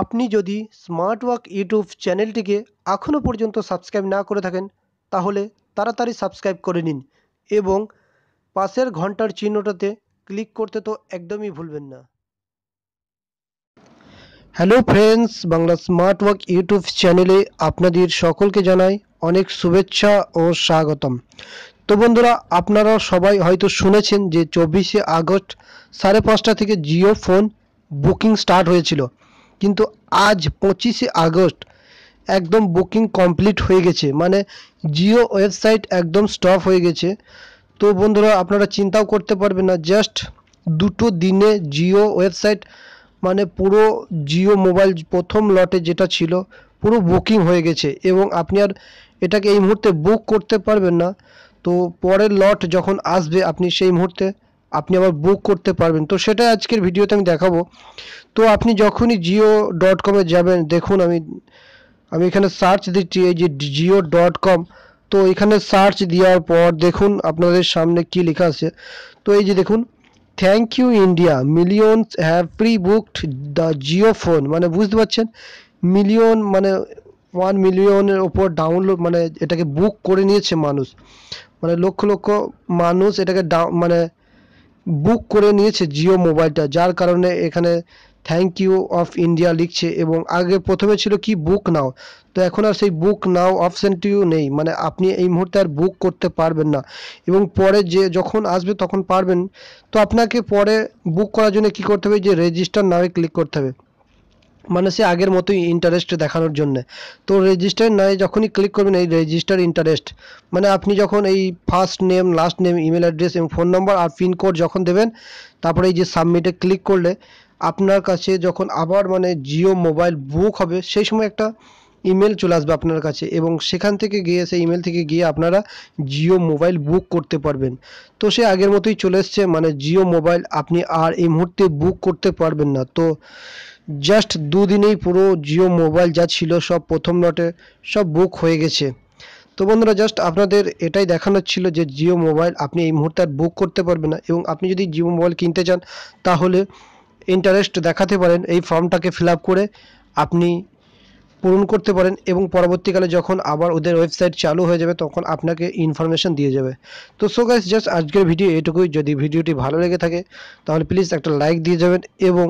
আপনি যদি smart work YouTube চ্যানেলটিকে এখনও পর্যন্ত সাবস্ক্রাইব না করে থাকেন তাহলে তাড়াতাড়ি সাবস্ক্রাইব করে নিন এবং পাশের ঘন্টার চিহ্নটাতে ক্লিক করতে তো একদমই ভুলবেন না hello friends Bangla smart work YouTube চ্যানেলে আপনাদের সকলকে জানাই অনেক শুভেচ্ছা ও স্বাগতম তো বন্ধুরা আপনারা সবাই হয়তো শুনেছেন যে চব্বিশে আগস্ট সাড়ে পাঁচটা থেকে জিও ফোন বুকিং স্টার্ট হয়েছিল কিন্তু আজ পঁচিশে আগস্ট একদম বুকিং কমপ্লিট হয়ে গেছে মানে জিও ওয়েবসাইট একদম স্টপ হয়ে গেছে তো বন্ধুরা আপনারা চিন্তাও করতে পারবেন না জাস্ট দুটো দিনে জিও ওয়েবসাইট মানে পুরো জিও মোবাইল প্রথম লটে যেটা ছিল পুরো বুকিং হয়ে গেছে এবং আপনি আর এটাকে এই মুহূর্তে বুক করতে পারবেন না তো পরের লট যখন আসবে আপনি সেই মুহূর্তে আপনি আবার বুক করতে পারবেন তো সেটা আজকের ভিডিওতে আমি দেখাবো তো আপনি যখনই জিও ডট কমে যাবেন দেখুন আমি আমি এখানে সার্চ দিচ্ছি এই যে জিও ডট কম তো এখানে সার্চ দেওয়ার পর দেখুন আপনাদের সামনে কি লেখা আছে তো এই যে দেখুন thank you India millions have pre booked the Jio phone মানে বুঝতে পারছেন মিলিয়ন মানে ওয়ান মিলিয়নের ওপর ডাউনলোড মানে এটাকে বুক করে নিয়েছে মানুষ মানে লক্ষ লক্ষ মানুষ এটাকে মানে বুক করে নিয়েছে জিও মোবাইলটা যার কারণে এখানে থ্যাংক ইউ অফ ইন্ডিয়া লিখছে এবং আগে প্রথমে ছিল কি বুক নাও তো এখন আর সেই বুক নাও অপশানটিও নেই মানে আপনি এই মুহূর্তে আর বুক করতে পারবেন না এবং পরে যে যখন আসবে তখন পারবেন তো আপনাকে পরে বুক করার জন্য কি করতে হবে যে রেজিস্টার নামে ক্লিক করতে হবে মানে সে আগের মতোই ইন্টারেস্ট দেখানোর জন্য তো রেজিস্টার নাই যখনই ক্লিক করবেন এই রেজিস্টার ইন্টারেস্ট মানে আপনি যখন এই first name last name email address এবং ফোন নম্বর আর পিনকোড যখন দেবেন তারপরে এই যে সাবমিটে ক্লিক করলে আপনার কাছে যখন আবার মানে জিও মোবাইল বুক হবে সেই সময় একটা ইমেল চলে আসবে আপনার কাছে এবং সেখান থেকে গিয়ে সেই ইমেল থেকে গিয়ে আপনারা জিও মোবাইল বুক করতে পারবেন তো সে আগের মতোই চলে এসছে মানে জিও মোবাইল আপনি আর এই মুহূর্তে বুক করতে পারবেন না তো জাস্ট দুদিনেই পুরো জিও মোবাইল যা ছিল সব প্রথম লটে সব বুক হয়ে গেছে তো বন্ধুরা জাস্ট আপনাদের এটাই দেখানোর ছিল যে জিও মোবাইল আপনি এই মুহূর্তে আর বুক করতে পারবেন না এবং আপনি যদি জিও মোবাইল কিনতে চান তাহলে ইন্টারেস্ট দেখাতে পারেন এই ফর্মটাকে ফিল করে আপনি পূরণ করতে পারেন এবং পরবর্তীকালে যখন আবার ওদের ওয়েবসাইট চালু হয়ে যাবে তখন আপনাকে ইনফরমেশন দিয়ে যাবে তো সো গাইস জাস্ট আজকের ভিডিও এটুকুই যদি ভিডিওটি ভালো লেগে থাকে তাহলে প্লিজ একটা লাইক দিয়ে যাবেন এবং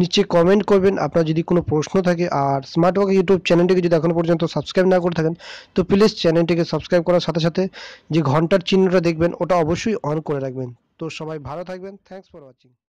নিচে কমেন্ট করবেন আপনার যদি কোনো প্রশ্ন থাকে আর স্মার্ট ওয়ার্ক ইউটিউব চ্যানেলটিকে যদি এখনও পর্যন্ত সাবস্ক্রাইব না করে থাকেন তো প্লিজ চ্যানেলটিকে সাবস্ক্রাইব করার সাথে সাথে যে ঘন্টার চিহ্নটা দেখবেন ওটা অবশ্যই অন করে রাখবেন তো সবাই ভালো থাকবেন থ্যাংকস ফর ওয়াচিং